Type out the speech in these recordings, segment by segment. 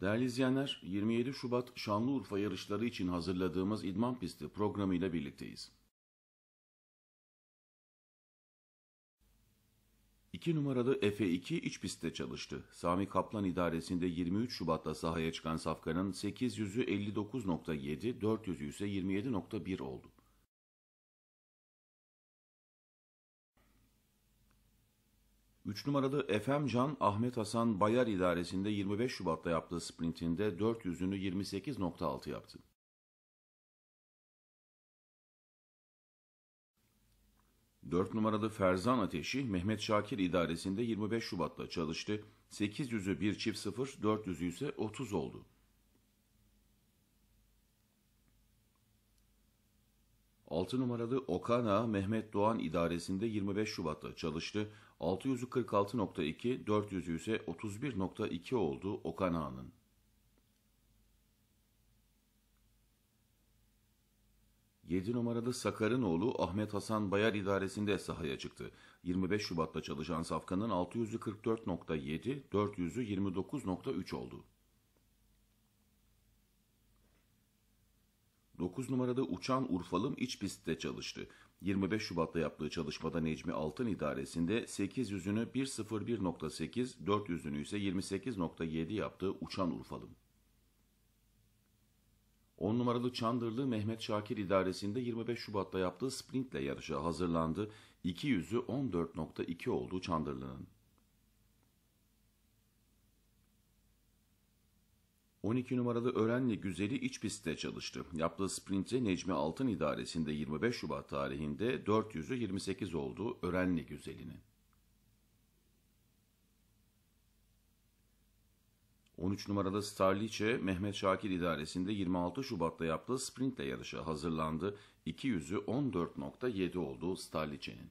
Değerli izleyenler, 27 Şubat Şanlıurfa yarışları için hazırladığımız idman Pisti programıyla birlikteyiz. 2 numaralı Efe2 iç pistte çalıştı. Sami Kaplan idaresinde 23 Şubat'ta sahaya çıkan safkanın 800'ü 59.7, 400'ü ise 27.1 oldu. 3 numaralı FM Can Ahmet Hasan Bayar idaresinde 25 Şubat'ta yaptığı sprintinde 400'ünü 28.6 yaptı. Dört numaralı Ferzan Ateşi Mehmet Şakir idaresinde 25 Şubat'ta çalıştı. 800'ü 1 çift 0, 400'ü ise 30 oldu. 6 numaralı Okana Mehmet Doğan idaresinde 25 Şubat'ta çalıştı. 646.2, 400'ü ise 31.2 oldu Okan Ağa'nın. Yedi numarada Sakar'ın oğlu Ahmet Hasan Bayar idaresinde sahaya çıktı. 25 Şubat'ta çalışan safkanın 644.7, 400'ü 29.3 oldu. 9 numarada uçan Urfalım iç pistte çalıştı. 25 Şubat'ta yaptığı çalışmada Necmi Altın idaresinde 800'ünü 101.8, 400'ünü ise 28.7 yaptığı Uçan Urfalım. 10 numaralı Çandırlı Mehmet Şakir idaresinde 25 Şubat'ta yaptığı sprintle yarışa hazırlandı. 200'ü 14.2 olduğu Çandırlı'nın. 12 numaralı Ören'le Güzeli iç pistte çalıştı. Yaptığı sprint'e Necmi Altın idaresinde 25 Şubat tarihinde 400'ü 28 oldu Ören'le Güzeli'nin. 13 numaralı Starliçe, Mehmet Şakir idaresinde 26 Şubat'ta yaptığı sprintle yarışa hazırlandı. 200'ü 14.7 oldu Starliçe'nin.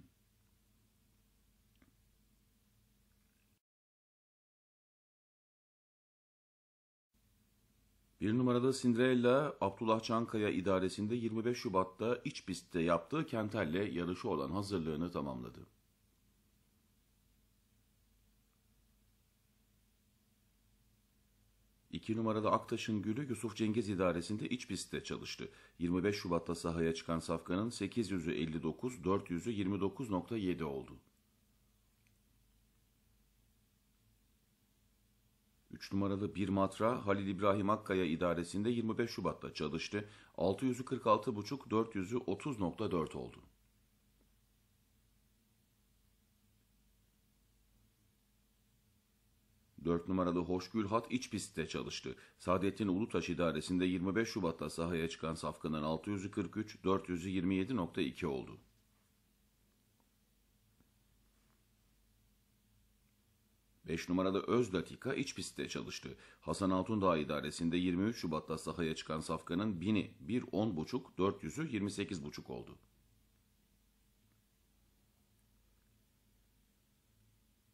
Bir numarada Cinderella, Abdullah Çankaya idaresinde 25 Şubat'ta iç pistte yaptığı Kentel'le yarışı olan hazırlığını tamamladı. İki numarada Aktaş'ın Gülü Yusuf Cengiz idaresinde iç pistte çalıştı. 25 Şubat'ta sahaya çıkan safkanın 800'ü 400'ü 29.7 oldu. 3 numaralı bir matra Halil İbrahim Akkaya idaresinde 25 Şubat'ta çalıştı. 600'ü 400'ü 30,4 oldu. Dört numaralı Hoşgül Hat iç pistte çalıştı. Saadettin Ulutaş idaresinde 25 Şubat'ta sahaya çıkan safkanın 643, 427.2 oldu. 5 numaralı Öz Dakika iç pistte çalıştı. Hasan Altundağ idaresinde 23 Şubat'ta sahaya çıkan safkanın 1000'i 1.10.5, 400'ü 28.5 oldu.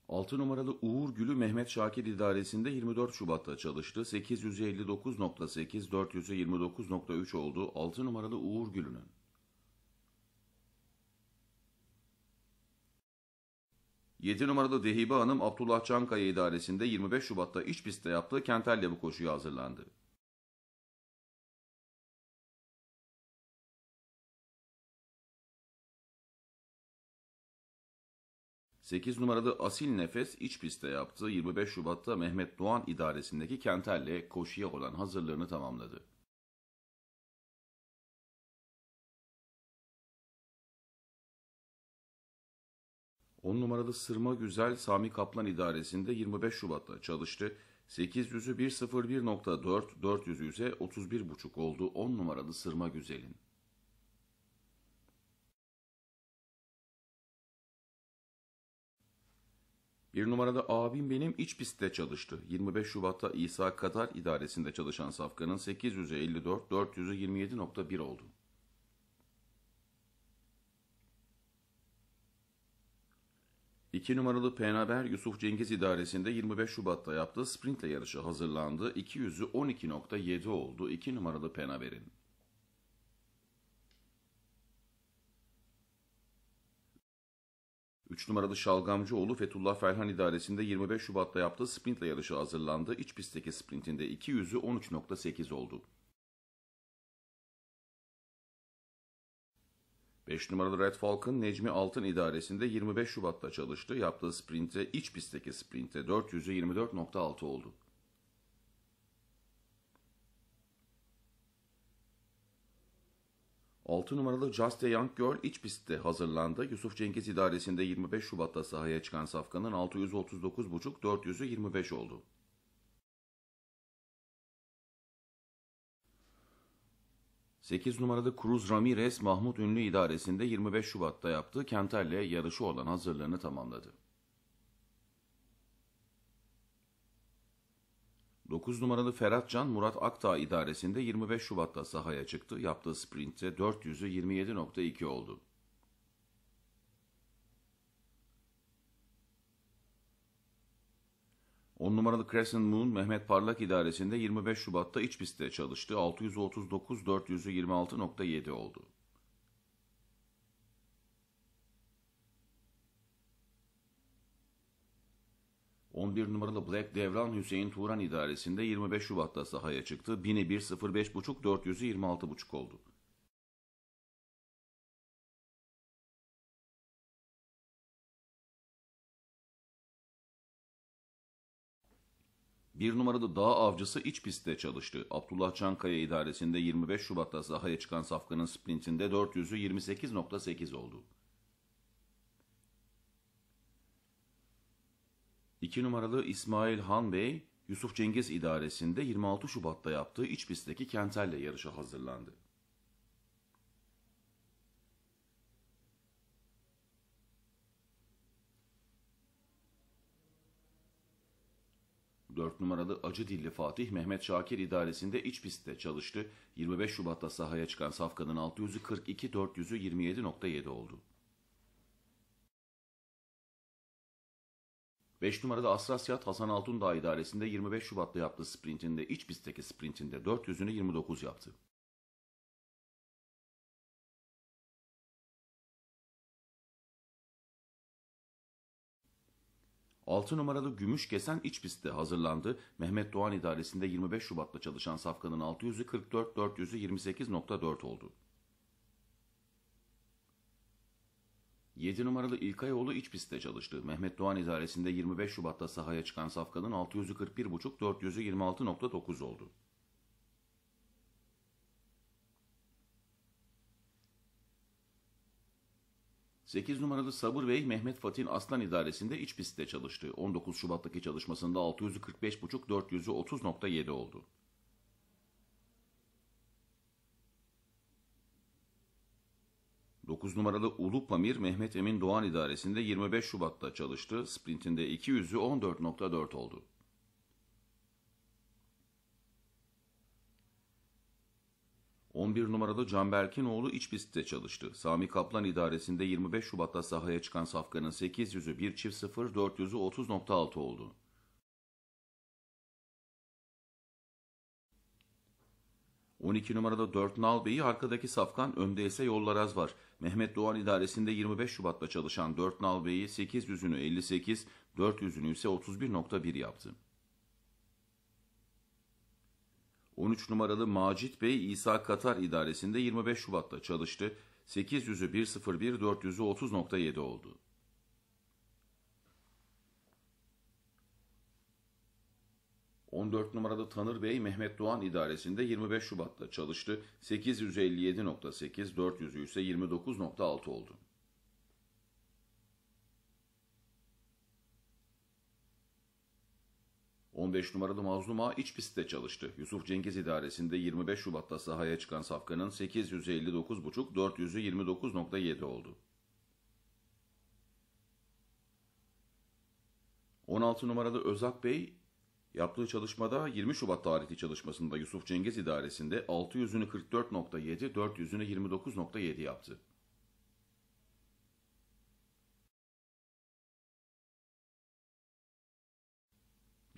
Altı numaralı Uğur Gülü Mehmet Şakir idaresinde 24 Şubat'ta çalıştı. 859.8, 429.3 oldu altı numaralı Uğur Gülü'nün. 7 numaralı Dehibe Hanım Abdullah Çankaya idaresinde 25 Şubat'ta iç pistte yaptığı Kentel'le bu koşuya hazırlandı. Sekiz numaralı Asil Nefes iç pistte yaptığı 25 Şubat'ta Mehmet Doğan idaresindeki Kentel'le koşuya olan hazırlığını tamamladı. 10 numaralı Sırma Güzel Sami Kaplan idaresinde 25 Şubat'ta çalıştı. 800'ü 101.4, 400'ü ise 31.5 oldu 10 numaralı Sırma Güzel'in. Bir numarada abim benim iç pistte çalıştı. 25 Şubat'ta İsa Kadar idaresinde çalışan Safkan'ın 854, 400'ü 27.1 oldu. İki numaralı Peynaber Yusuf Cengiz idaresinde 25 Şubat'ta yaptığı sprintle yarışı hazırlandı. 200'ü 12.7 oldu 2 numaralı Peynaber'in. Üç numaralı Şalgamcıoğlu Fethullah Ferhan idaresinde 25 Şubat'ta yaptığı sprintle yarışı hazırlandı. İç pistteki sprintinde 200'ü 13.8 oldu. 5 numaralı Red Falcon Necmi Altın idaresinde 25 Şubat'ta çalıştı. Yaptığı sprinte iç pistteki sprinte 400'e 24.6 oldu. Altı numaralı Just a Young Girl iç pistte hazırlandı. Yusuf Cengiz idaresinde 25 Şubat'ta sahaya çıkan Safkan'ın 639.5 400'ü 25 oldu. 8 numarada Cruz Ramirez, Mahmut Ünlü idaresinde 25 Şubat'ta yaptığı Kenter'le yarışı olan hazırlığını tamamladı. 9 numaralı Can Murat Aktağ idaresinde 25 Şubat'ta sahaya çıktı. Yaptığı sprintte 400'ü 27.2 oldu. 10 numaralı Crescent Moon Mehmet Parlak idaresinde 25 Şubat'ta iç pistte çalıştı. 639 400'ü 26.7 oldu. ...11 numaralı Black Devran Hüseyin Turan idaresinde 25 Şubat'ta sahaya çıktı. 1001 05.5 400'ü 26.5 oldu. Bir numarada dağ avcısı iç pistte çalıştı. Abdullah Çankaya idaresinde 25 Şubat'ta sahaya çıkan Safkan'ın sprintinde 400'ü 28.8 oldu. İki numaralı İsmail Han Bey, Yusuf Cengiz idaresinde 26 Şubat'ta yaptığı iç pistteki Kentel'le yarışa hazırlandı. 4 numaralı acı dilli Fatih Mehmet Şakir idaresinde iç pistte çalıştı. 25 Şubat'ta sahaya çıkan safkanın 642 42, 400'ü 27.7 oldu. 5 numaralı Asrasyat Hasan Altundağ idaresinde 25 Şubat'ta yaptığı sprintinde iç pistteki sprintinde 400'ünü 29 yaptı. 6 numaralı gümüş kesen iç pistte hazırlandı. Mehmet Doğan idaresinde 25 Şubat'ta çalışan safkanın 600'ü 44, 400'ü 28.4 oldu. 7 numaralı İlkayoğlu iç pistte çalıştı. Mehmet Doğan idaresinde 25 Şubat'ta sahaya çıkan safkanın 600'ü 41.5, 400'ü 26.9 oldu. 8 numaralı Sabır Bey Mehmet Fatih'in Aslan İdaresi'nde iç pistte çalıştı. 19 Şubat'taki çalışmasında 645,5 430.7 oldu. Dokuz numaralı Ulu Pamir Mehmet Emin Doğan idaresinde 25 Şubat'ta çalıştı. Sprintinde 200'ü 14.4 oldu. 11 numarada Canberk'in oğlu iç pistte çalıştı. Sami Kaplan idaresinde 25 Şubat'ta sahaya çıkan safkanın 800'ü 1 çift 0, 400'ü 30.6 oldu. ...12 numarada 4 Nal Bey'i arkadaki safkan önde ise Yollaraz var. Mehmet Doğan idaresinde 25 Şubat'ta çalışan 4 Nal Bey'i 800'ünü 58, 400'ünü ise 31.1 yaptı. 13 numaralı Macit Bey İsa Katar idaresinde 25 Şubat'ta çalıştı. 800'ü 101, 400'ü 30.7 oldu. ...14 numaralı Tanır Bey Mehmet Doğan idaresinde 25 Şubat'ta çalıştı. 857.8, 400'ü ise 29.6 oldu. 15 numaralı Mazlum iç pistte çalıştı. Yusuf Cengiz idaresinde 25 Şubat'ta sahaya çıkan safkanın 859,5 429.7 oldu. 16 numaralı Özak Bey yaptığı çalışmada 20 Şubat tarihli çalışmasında Yusuf Cengiz idaresinde 600'ünü 44.7, 400'ünü 29.7 yaptı.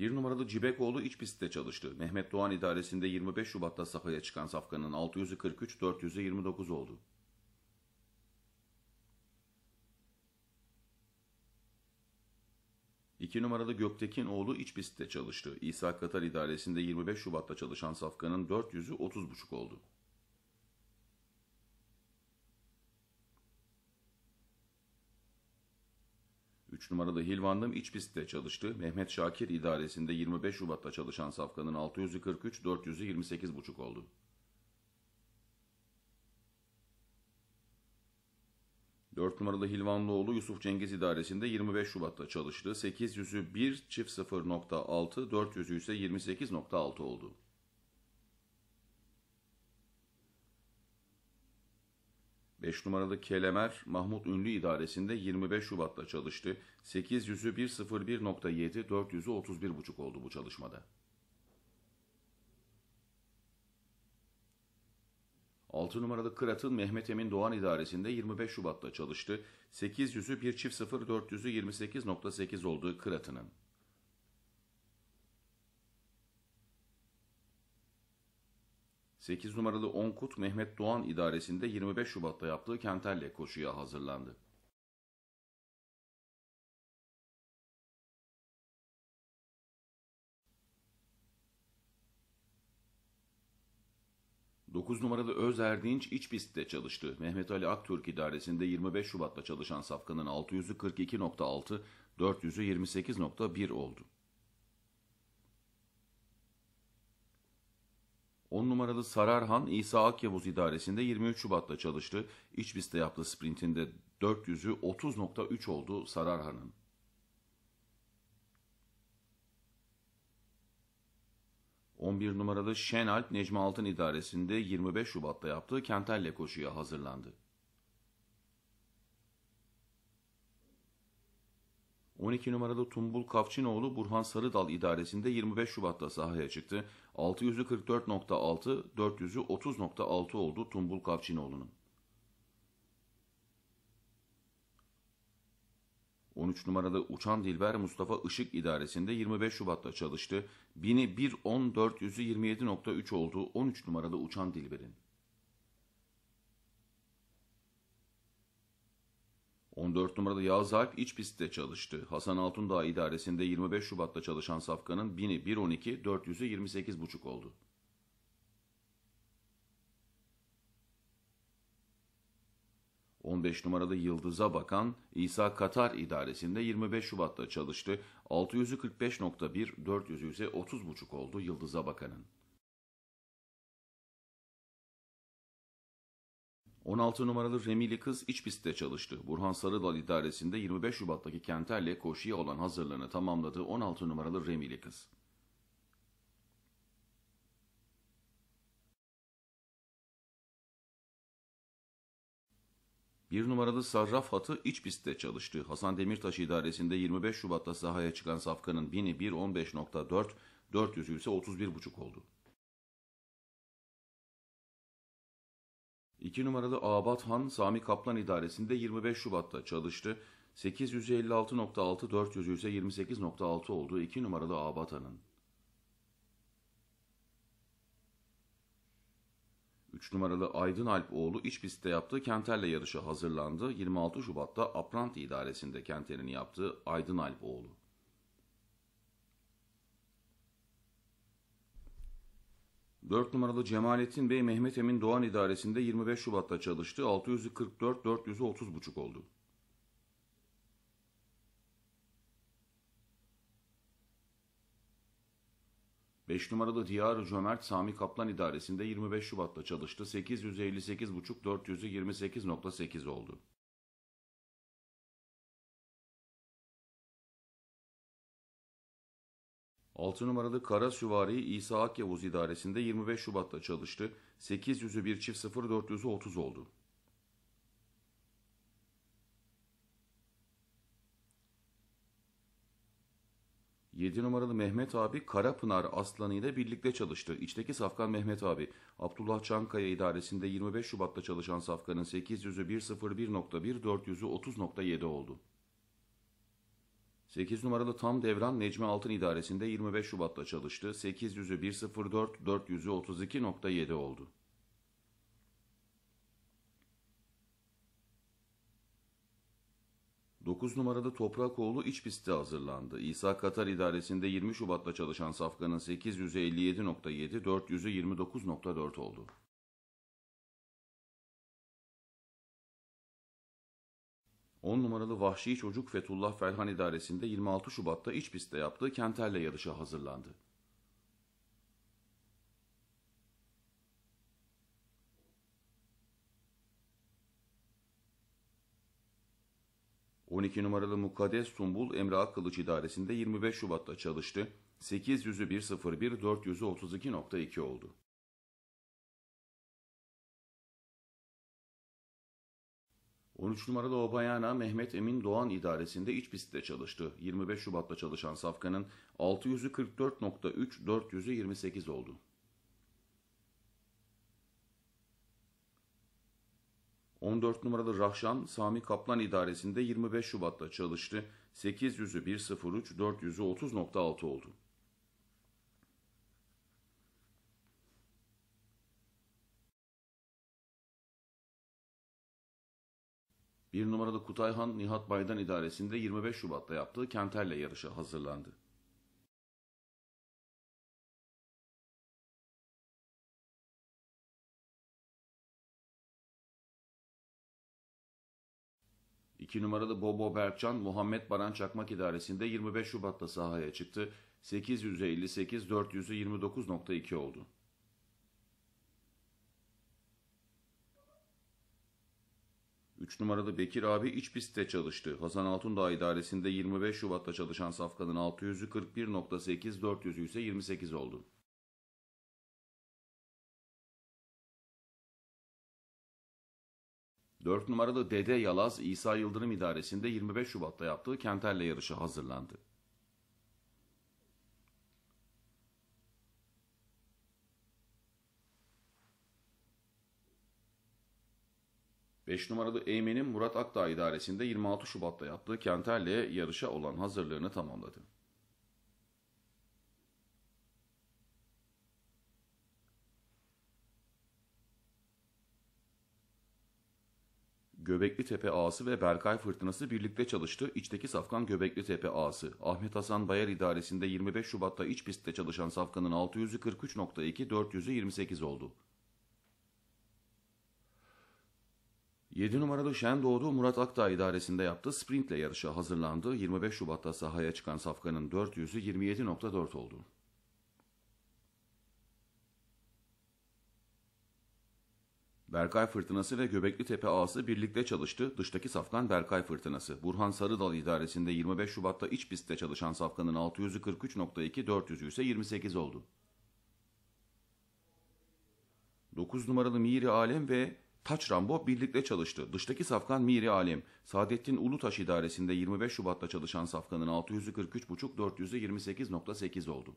Bir numaralı Cibekoğlu iç pistte çalıştı. Mehmet Doğan idaresinde 25 Şubat'ta sahaya çıkan safkanın 643-429 oldu. İki numaralı Göktekin oğlu iç pistte çalıştı. İsa Katar idaresinde 25 Şubat'ta çalışan safkanın 400'ü 30,5 oldu. 3 numaralı Hilvan'dım iç pistte çalıştı. Mehmet Şakir idaresinde 25 Şubat'ta çalışan safkanın 643, 428.5 oldu. Dört numaralı Hilvanlıoğlu Yusuf Cengiz idaresinde 25 Şubat'ta çalıştı. 800'ü 1 çift 0.6, 400'ü ise 28.6 oldu. 5 numaralı Kelemer, Mahmut Ünlü idaresinde 25 Şubat'ta çalıştı. 800'ü 101.7, 400'ü 31.5 oldu bu çalışmada. 6 numaralı Kırat'ın Mehmet Emin Doğan idaresinde 25 Şubat'ta çalıştı. 800'ü 1 çift 0, 400'ü 28.8 olduğu Kırat'ının. 8 numaralı Onkut Mehmet Doğan idaresinde 25 Şubat'ta yaptığı Kenterle koşuya hazırlandı. Dokuz numaralı Öz Erdinç iç pistte çalıştı. Mehmet Ali Aktürk idaresinde 25 Şubat'ta çalışan safkanın 642.6, 428.1 oldu. 10 numaralı Sararhan İsa Akyavuz idaresinde 23 Şubat'ta çalıştı. İç piste yaptığı sprintinde 400'ü 30.3 oldu Sararhan'ın. On bir numaralı Şenalp Necmi Altın idaresinde 25 Şubat'ta yaptığı Kentel'le koşuya hazırlandı. 12 numaralı Tumbul Kavçinoğlu Burhan Sarıdal idaresinde 25 Şubat'ta sahaya çıktı. 600'ü 400'ü 30.6 oldu Tumbul Kavçinoğlu'nun. 13 numaralı Uçan Dilber Mustafa Işık idaresinde 25 Şubat'ta çalıştı. 1000'i 1.10, 400'ü 27.3 oldu 13 numaralı Uçan Dilber'in. 14 numaralı Yağız Alp iç pistte çalıştı. Hasan Altundağ idaresinde 25 Şubat'ta çalışan safkanın 1000'i 1.12, 400'ü 28.5 oldu. ...15 numaralı Yıldız'a bakan İsa Katar idaresinde 25 Şubat'ta çalıştı. 600'ü 45.1, 400'ü ise 30.5 oldu Yıldız'a bakanın. 16 numaralı Remili kız iç pistte çalıştı. Burhan Sarıdal idaresinde 25 Şubat'taki Kenter'le koşuya olan hazırlığını tamamladı 16 numaralı Remili kız. Bir numaralı Sarraf Hatı iç pistte çalıştı. Hasan Demirtaş idaresinde 25 Şubat'ta sahaya çıkan safkanın bini 1.15.4, 400'ü ise 31.5 oldu. 2 numaralı Abat Han Sami Kaplan idaresinde 25 Şubat'ta çalıştı. 856.6 400 ise 28.6 oldu 2 numaralı Abat Han'ın. 3 numaralı Aydın Alp oğlu iç pistte yaptığı Kenter'le yarışa hazırlandı. 26 Şubat'ta Aprant idaresinde Kenter'ini yaptığı Aydın Alp oğlu. 4 numaralı Cemalettin Bey Mehmet Emin Doğan idaresinde 25 Şubat'ta çalıştı. 644 400'ü 30 buçuk oldu. Beş numaralı Diyar Cömert Sami Kaplan idaresinde 25 Şubat'ta çalıştı. 858,5 400'ü 28.8 oldu. 6 numaralı Kara Süvari İsa Ak Yavuz idaresinde 25 Şubat'ta çalıştı. 800'ü 1 çift 0, 400'ü 30 oldu. Yedi numaralı Mehmet abi Karapınar Aslanı ile birlikte çalıştı. İçteki Safkan Mehmet abi. Abdullah Çankaya idaresinde 25 Şubat'ta çalışan Safkan'ın 800'ü 1.01.1, 400'ü 30.7 oldu. 8 numaralı Tam Devran Necmi Altın idaresinde 25 Şubat'ta çalıştı. 800'ü 104, 400'ü 32.7 oldu. Dokuz numaralı Toprakoğlu iç pistte hazırlandı. İsa Katar idaresinde 20 Şubat'ta çalışan Safkan'ın 857.7, 400'ü 29.4 oldu. 10 numaralı vahşi çocuk Fethullah Ferhan İdaresi'nde 26 Şubat'ta iç pistte yaptığı Kenter'le yarışa hazırlandı. ...12 numaralı Mukaddes Tumbul Emre Akkılıç idaresinde 25 Şubat'ta çalıştı. 800'ü 101, 400'ü 32.2 oldu. 13 numaralı Obayana Mehmet Emin Doğan idaresinde iç pistte çalıştı. 25 Şubat'ta çalışan safkanın 600'ü 44.3, oldu. 14 numaralı Rahşan Sami Kaplan idaresinde 25 Şubat'ta çalıştı. 800'ü 1.03, 400'ü 30.6 oldu. Bir numarada Kutayhan Nihat Baydan idaresinde 25 Şubat'ta yaptığı Kenter'le yarışa hazırlandı. İki numaralı Bobo Berkcan, Muhammed Baran Çakmak idaresinde 25 Şubat'ta sahaya çıktı. 858, 400'ü 29.2 oldu. 3 numaralı Bekir abi iç pistte çalıştı. Hasan Altundağ idaresinde 25 Şubat'ta çalışan safkanın 600'ü 400'ü ise 28 oldu. Dört numaralı Dede Yalaz İsa Yıldırım idaresinde 25 Şubat'ta yaptığı Kenter'le yarışı hazırlandı. 5 numaralı Eymen'in Murat Akdağ idaresinde 26 Şubat'ta yaptığı Kenter'le yarışa olan hazırlığını tamamladı. Göbekli Tepe ağası ve Berkay Fırtınası birlikte çalıştı. İçteki safkan Göbekli Tepe ağası. Ahmet Hasan Bayar idaresinde 25 Şubat'ta iç pistte çalışan safkanın 643.2 428 oldu. 7 numaralı Şendoğdu Murat Akdağ idaresinde yaptığı sprintle yarışa hazırlandı. 25 Şubat'ta sahaya çıkan safkanın 400'ü 27.4 oldu. Berkay Fırtınası ve Göbekli Tepe Ağası birlikte çalıştı. Dıştaki safkan Berkay Fırtınası. Burhan Sarıdal idaresinde 25 Şubat'ta iç pistte çalışan safkanın 643.2 400'ü ise 28 oldu. 9 numaralı Miri Alem ve Taç Rambo birlikte çalıştı. Dıştaki safkan Miri Alem. Saadettin Ulutaş idaresinde 25 Şubat'ta çalışan safkanın 643,5 400'e oldu.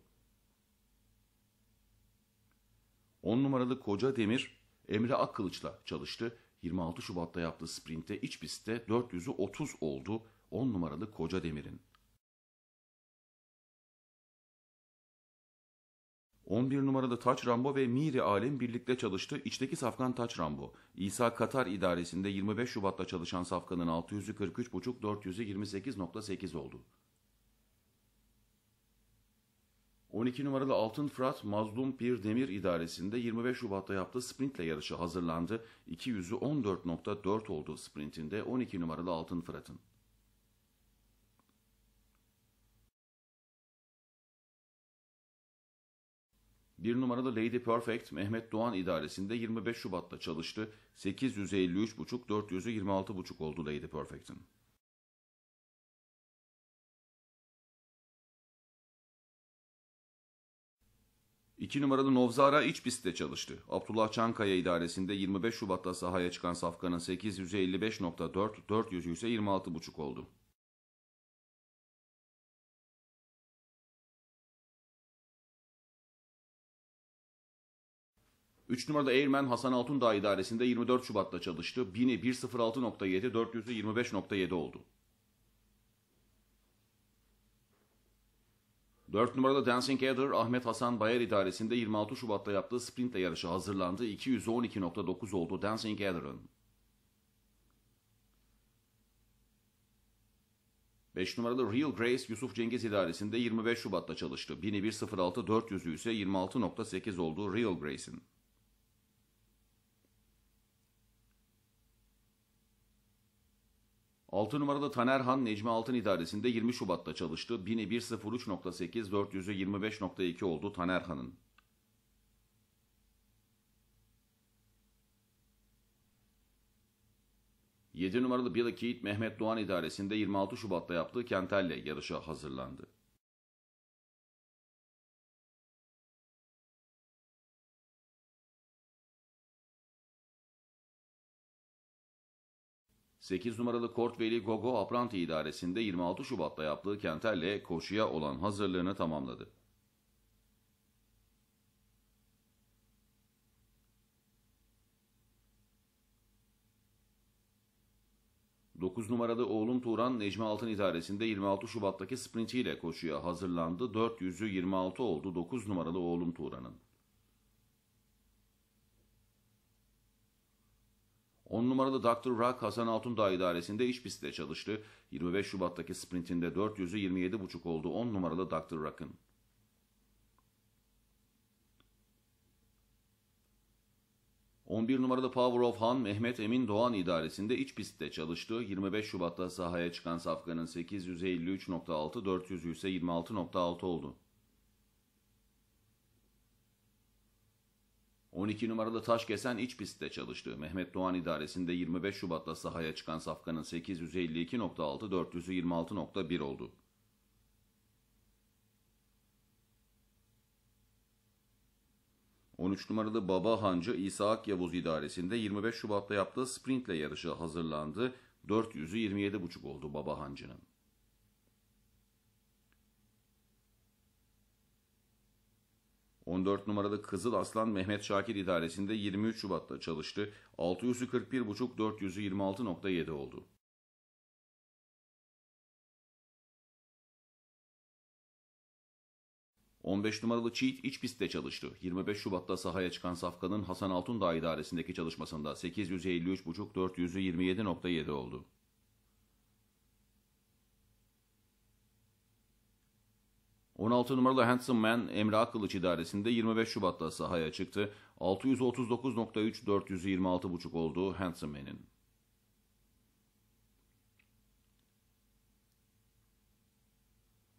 10 numaralı Koca Demir Emre Akkılıç'la çalıştı. 26 Şubat'ta yaptığı sprintte iç pistte 400'ü 30 oldu 10 numaralı Koca Demir'in. 11 numarada Taç Rambo ve Miri alim birlikte çalıştı. İçteki safkan Taç Rambo. İsa Katar idaresinde 25 Şubat'ta çalışan safkanın 643,5 400'ü oldu. 12 numaralı Altın Fırat Mazlum Pir Demir idaresinde 25 Şubat'ta yaptığı sprintle yarışı hazırlandı. 214.4 olduğu sprintinde 12 numaralı Altın Fırat'ın. Bir numaralı Lady Perfect Mehmet Doğan idaresinde 25 Şubat'ta çalıştı. 853,5 400'ü 26,5 oldu Lady Perfect'in. İki numaralı Novzara iç pistte çalıştı. Abdullah Çankaya idaresinde 25 Şubat'ta sahaya çıkan safkanın 855.4, 400'ü ise 26,5 oldu. 3 numarada Airman Hasan Altundağ idaresinde 24 Şubat'ta çalıştı. 1000'i 106.7, 400'ü 25.7 oldu. 4 numarada Dancing Adder Ahmet Hasan Bayar idaresinde 26 Şubat'ta yaptığı sprintle yarışı hazırlandı. 212.9 oldu Dancing Adder'ın. 5 numaralı Real Grace Yusuf Cengiz idaresinde 25 Şubat'ta çalıştı. 1001.06 400'ü ise 26.8 oldu Real Grace'in. 6 numarada Taner Han Necmi Altın idaresinde 20 Şubat'ta çalıştı. 1003.8 400'ü 25.2 oldu Taner Han'ın. Yedi numaralı Bilakeyit Mehmet Doğan idaresinde 26 Şubat'ta yaptığı Kentel'le yarışa hazırlandı. 8 numaralı Kortveli Gogo Apranti idaresinde 26 Şubat'ta yaptığı Kenter'le koşuya olan hazırlığını tamamladı. Dokuz numaralı oğlum Turan Necmi Altın idaresinde 26 Şubat'taki sprintiyle koşuya hazırlandı. 400'ü 26 oldu 9 numaralı oğlum Turan'ın. 10 numaralı Dr. Rock Hasan Altundağ idaresinde iş pistte çalıştı. 25 Şubat'taki sprintinde 400'ü 27,5 oldu 10 numaralı Dr. Rock'ın. bir numaralı Power of Han Mehmet Emin Doğan idaresinde iç pistte çalıştı. 25 Şubat'ta sahaya çıkan safkanın 853.6, 400 ise 26.6 oldu. 12 numaralı taş kesen iç pistte çalıştı. Mehmet Doğan idaresinde 25 Şubat'ta sahaya çıkan safkanın 852.6 426.1 oldu. ...13 numaralı Baba Hancı İsaak Yavuz idaresinde 25 Şubat'ta yaptığı sprintle yarışı hazırlandı. 427.5 oldu Baba Hancı'nın. 14 numaralı Kızıl Aslan Mehmet Şakir idaresinde 23 Şubat'ta çalıştı. 641,5 426.7 oldu. ...15 numaralı Çiğit iç pistte çalıştı. 25 Şubat'ta sahaya çıkan Safkan'ın Hasan Altundağ idaresindeki çalışmasında 853,5 427.7 oldu. 16 numaralı Handsome Man Emre Akılıç idaresinde 25 Şubat'ta sahaya çıktı. 639.3 426.5 oldu Handsome Man'in.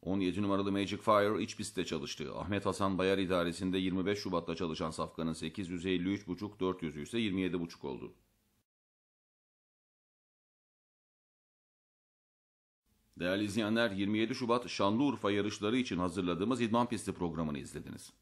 17 yedi numaralı Magic Fire iç pistte çalıştı. Ahmet Hasan Bayar idaresinde 25 Şubat'ta çalışan safkanın 853.5 400'ü ise 27.5 oldu. Değerli izleyenler 27 Şubat Şanlıurfa yarışları için hazırladığımız idman Pisti programını izlediniz.